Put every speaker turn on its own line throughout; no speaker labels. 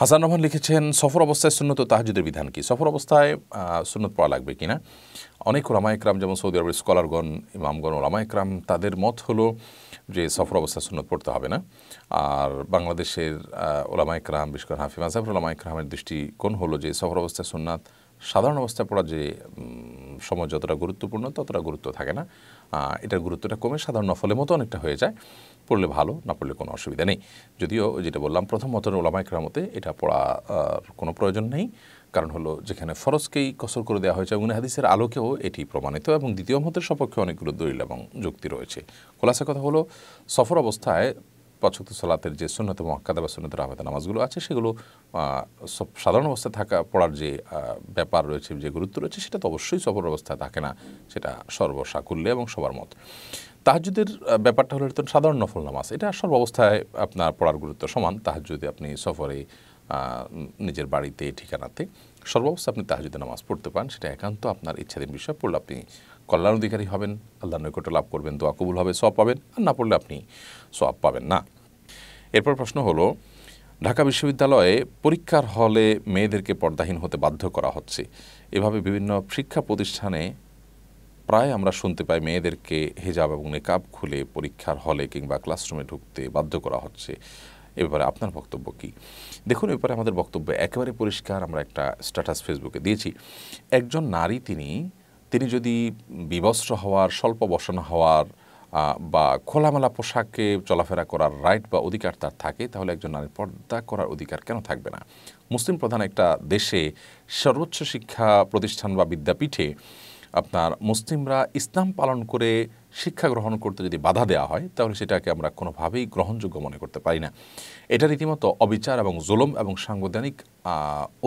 হাসান রহমান লিখেছেন সফর অবস্থায় সুন্নত তাহাজুদের বিধান কি সফর অবস্থায় সুন্নত পড়া লাগবে কি না অনেক ওলামা একরাম যেমন সৌদি আরবের স্কলারগণ ইমামগণ ওলামা একরাম তাদের মত হলো যে সফর অবস্থায় সুন্নত পড়তে হবে না আর বাংলাদেশের ওলামা একরাম বিশেষ করে হাফিম ওলামা একরামের দৃষ্টিকোণ হলো যে সফর অবস্থায় সুন্নাত সাধারণ অবস্থায় পড়া যে সময় যতটা গুরুত্বপূর্ণ ততটা গুরুত্ব থাকে না এটার গুরুত্বটা কমে সাধারণ নফলের মতো অনেকটা হয়ে যায় পড়লে ভালো না পড়লে কোনো অসুবিধা নেই যদিও যেটা বললাম প্রথম মতন ওলামায় কেরামতে এটা পড়ার কোনো প্রয়োজন নেই কারণ হলো যেখানে ফরজকেই কসর করে দেওয়া হয়েছে এবং হাদিসের আলোকেও এটি প্রমাণিত এবং দ্বিতীয় মতের সপক্ষে অনেকগুলো দলিল এবং যুক্তি রয়েছে খোলাসা কথা হলো সফর অবস্থায় পছক্ত সালাতের যে সুন্নত মহাকাদা বা সুন্নত রাহমাদা নামাজগুলো আছে সেগুলো সাধারণ অবস্থায় থাকা পড়ার যে ব্যাপার রয়েছে যে গুরুত্ব রয়েছে সেটা তো অবশ্যই সফর অবস্থায় থাকে না সেটা সর্বসাকুল্যে এবং সবার মত তাহাজুদের ব্যাপারটা হলো একটু সাধারণ নফল নামাজ এটা সর্ব অবস্থায় আপনার পড়ার গুরুত্ব সমান তাহাজুদে আপনি সফরে নিজের বাড়িতে ঠিকানাতে সর্বাবস্থা আপনি তাহাজুদে নামাজ পড়তে পান সেটা একান্ত আপনার ইচ্ছাধীন বিষয় পড়লে আপনি কল্যাণ অধিকারী হবেন আল্লাহ নৈকট্য লাভ করবেন দোয়া কবুল হবে সব পাবেন আর না পড়লে আপনি সব পাবেন না এরপর প্রশ্ন হলো ঢাকা বিশ্ববিদ্যালয়ে পরীক্ষার হলে মেয়েদেরকে পর্দাহীন হতে বাধ্য করা হচ্ছে এভাবে বিভিন্ন শিক্ষা প্রতিষ্ঠানে প্রায় আমরা শুনতে পাই মেয়েদেরকে হেজাব এবং নেকাব খুলে পরীক্ষার হলে কিংবা ক্লাসরুমে ঢুকতে বাধ্য করা হচ্ছে এ ব্যাপারে আপনার বক্তব্য কি দেখুন এ ব্যাপারে আমাদের বক্তব্য একেবারে পরিষ্কার আমরা একটা স্ট্যাটাস ফেসবুকে দিয়েছি একজন নারী তিনি তিনি যদি বিবস্ত্র হওয়ার স্বল্প বসন হওয়ার বা খোলামেলা পোশাকে চলাফেরা করার রাইট বা অধিকার তার থাকে তাহলে একজন নারীর পর্দা করার অধিকার কেন থাকবে না মুসলিম প্রধান একটা দেশে সর্বোচ্চ শিক্ষা প্রতিষ্ঠান বা বিদ্যাপীঠে আপনার মুসলিমরা ইসলাম পালন করে শিক্ষা গ্রহণ করতে যদি বাধা দেওয়া হয় তাহলে সেটাকে আমরা কোনোভাবেই গ্রহণযোগ্য মনে করতে পারি না এটা রীতিমতো অবিচার এবং জুলম এবং সাংবিধানিক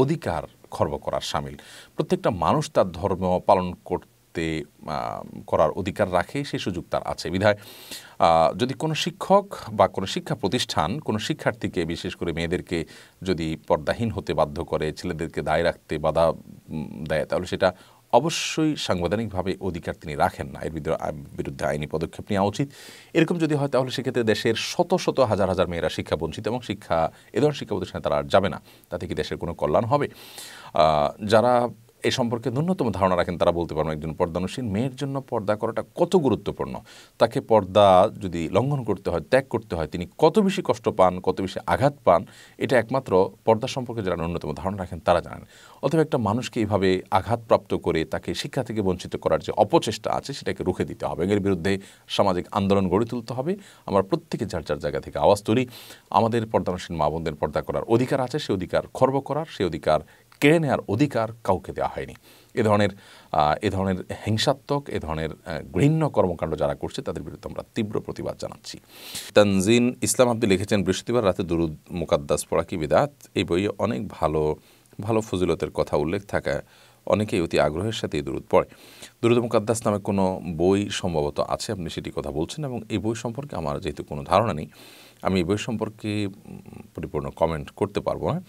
অধিকার খর্ব করার সামিল প্রত্যেকটা মানুষ তার ধর্ম পালন করতে করার অধিকার রাখে সেই সুযোগ তার আছে বিধায় যদি কোনো শিক্ষক বা কোনো শিক্ষা প্রতিষ্ঠান কোনো শিক্ষার্থীকে বিশেষ করে মেয়েদেরকে যদি পর্দাহীন হতে বাধ্য করে ছেলেদেরকে দায় রাখতে বাধা দেয় তাহলে সেটা অবশ্যই সাংবিধানিকভাবে অধিকার তিনি রাখেন না এর বিরুদ্ধে আইনি পদক্ষেপ নেওয়া উচিত এরকম যদি হয় তাহলে সেক্ষেত্রে দেশের শত শত হাজার হাজার মেয়েরা শিক্ষা বঞ্চিত এবং শিক্ষা এ ধরনের শিক্ষা প্রতিষ্ঠানে তারা আর যাবে না তাতে কি দেশের কোনো কল্যাণ হবে যারা এ সম্পর্কে ন্যূনতম ধারণা রাখেন তারা বলতে পারবেন একজন পর্দানুসীন মেয়ের জন্য পর্দা করাটা কত গুরুত্বপূর্ণ তাকে পর্দা যদি লঙ্ঘন করতে হয় ত্যাগ করতে হয় তিনি কত বেশি কষ্ট পান কত বেশি আঘাত পান এটা একমাত্র পর্দা সম্পর্কে যারা ন্যূনতম ধারণা রাখেন তারা জানেন অথবা একটা মানুষকে এইভাবে আঘাতপ্রাপ্ত করে তাকে শিক্ষা থেকে বঞ্চিত করার যে অপচেষ্টা আছে সেটাকে রুখে দিতে হবে এর বিরুদ্ধে সামাজিক আন্দোলন গড়ে তুলতে হবে আমরা প্রত্যেকে যার যার জায়গা থেকে আওয়াজ তুলি আমাদের পর্দানুসীন মা বোনদের পর্দা করার অধিকার আছে সে অধিকার খর্ব করার সে অধিকার কেড়ে নেওয়ার অধিকার কাউকে দেওয়া হয়নি এ ধরনের এ ধরনের হিংসাত্মক এ ধরনের ঘৃণ্য কর্মকাণ্ড যারা করছে তাদের বিরুদ্ধে আমরা তীব্র প্রতিবাদ জানাচ্ছি তানজিন ইসলাম আব্দি লিখেছেন বৃহস্পতিবার রাতে দুরুদ মুকাদ্দাস পড়া কি বিদাত এই বইয়ে অনেক ভালো ভালো ফজিলতের কথা উল্লেখ থাকা অনেকেই অতি আগ্রহের সাথে এই দূরত পড়ে দুরুদ মুকাদ্দাস নামে কোনো বই সম্ভবত আছে আপনি সেটি কথা বলছেন এবং এই বই সম্পর্কে আমার যেহেতু কোনো ধারণা নেই আমি এই বই সম্পর্কে পরিপূর্ণ কমেন্ট করতে পারবো না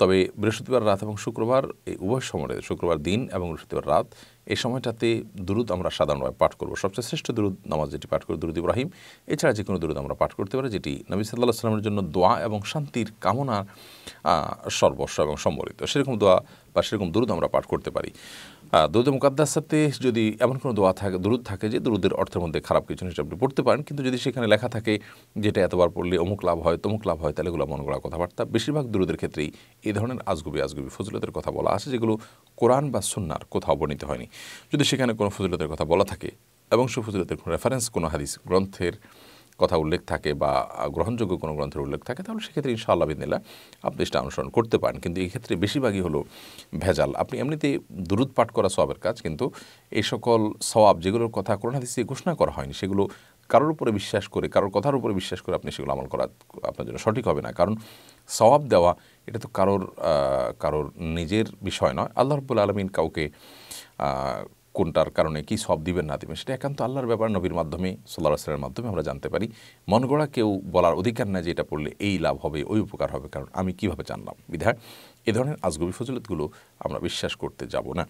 তবে বৃহস্পতিবার রাত এবং শুক্রবার এই উভয় সময় শুক্রবার দিন এবং বৃহস্পতিবার রাত এই সময়টাতে দুরুদ আমরা সাধারণভাবে পাঠ করব সবচেয়ে শ্রেষ্ঠ দুরুদ নামাজ যেটি পাঠ করি দুরুদ ইব্রাহিম এছাড়া যে কোনো দুরুদ আমরা পাঠ করতে পারি যেটি নবী সাল্লাহ সাল্লামের জন্য দোয়া এবং শান্তির কামনা সর্বস্ব এবং সম্বলিত সেরকম দোয়া বা সেরকম দুরুদ আমরা পাঠ করতে পারি দুরুদে মুকাদ্দার সাথে যদি এমন কোনো দোয়া থাকে দুরুদ থাকে যে দুরুদের অর্থের মধ্যে খারাপ কিছু জিনিস আপনি পড়তে পারেন কিন্তু যদি সেখানে লেখা থাকে যেটা এতবার পড়লে অমুক লাভ হয় তমুক লাভ হয় তাহলে এগুলো মন করা কথাবার্তা বেশিরভাগ দুরুদের ক্ষেত্রেই এই ধরনের আজগুবি আজগুবি ফজলতের কথা বলা আছে যেগুলো কোরআন বা সুন্নার কোথাও বর্ণিত হয়নি যদি সেখানে কোনো ফজলতের কথা বলা থাকে এবং সে ফজলতের কোনো রেফারেন্স কোনো হাদিস গ্রন্থের কথা উল্লেখ থাকে বা গ্রহণযোগ্য কোনো গ্রন্থের উল্লেখ থাকে তাহলে সেক্ষেত্রে ইনশাআল্লাহ বিদিনিল্লা আপনি সেটা অনুসরণ করতে পারেন কিন্তু এই ক্ষেত্রে বেশিরভাগই হলো ভেজাল আপনি এমনিতে দূরত পাঠ করা সবাবের কাজ কিন্তু এই সকল সবাব যেগুলোর কথা করোনাদিসে ঘোষণা করা হয়নি সেগুলো কারোর উপরে বিশ্বাস করে কারোর কথার উপরে বিশ্বাস করে আপনি সেগুলো আমল করা আপনার জন্য সঠিক হবে না কারণ সবাব দেওয়া এটা তো কারোর কারোর নিজের বিষয় নয় আল্লাহ রব্বুল আলমিন কাউকে কোনটার কারণে কি সব দিবেন না দিবেন সেটা একান্ত আল্লাহর ব্যাপার নবীর মাধ্যমে সোল্লা সালের মাধ্যমে আমরা জানতে পারি মন গড়া কেউ বলার অধিকার নাই যে এটা পড়লে এই লাভ হবে ওই উপকার হবে কারণ আমি কিভাবে জানলাম বিধায় এ ধরনের আজগবি ফজলতগুলো আমরা বিশ্বাস করতে যাব না